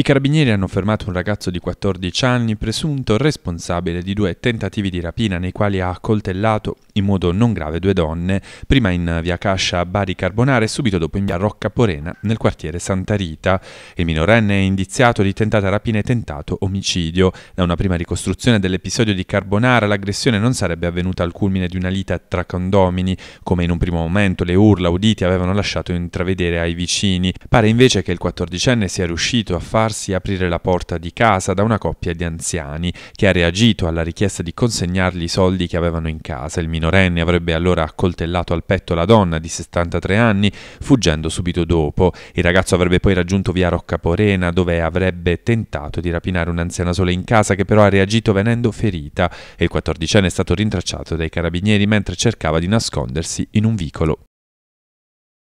I carabinieri hanno fermato un ragazzo di 14 anni presunto responsabile di due tentativi di rapina nei quali ha accoltellato in modo non grave due donne, prima in via Cascia a Bari Carbonara e subito dopo in via Rocca Porena nel quartiere Santa Rita. Il minorenne è indiziato di tentata rapina e tentato omicidio. Da una prima ricostruzione dell'episodio di Carbonara l'aggressione non sarebbe avvenuta al culmine di una lita tra condomini, come in un primo momento le urla udite avevano lasciato intravedere ai vicini. Pare invece che il 14enne sia riuscito a farlo farsi aprire la porta di casa da una coppia di anziani che ha reagito alla richiesta di consegnargli i soldi che avevano in casa. Il minorenne avrebbe allora accoltellato al petto la donna di 73 anni, fuggendo subito dopo. Il ragazzo avrebbe poi raggiunto via Roccaporena, dove avrebbe tentato di rapinare un'anziana sola in casa che però ha reagito venendo ferita e il 14enne è stato rintracciato dai carabinieri mentre cercava di nascondersi in un vicolo.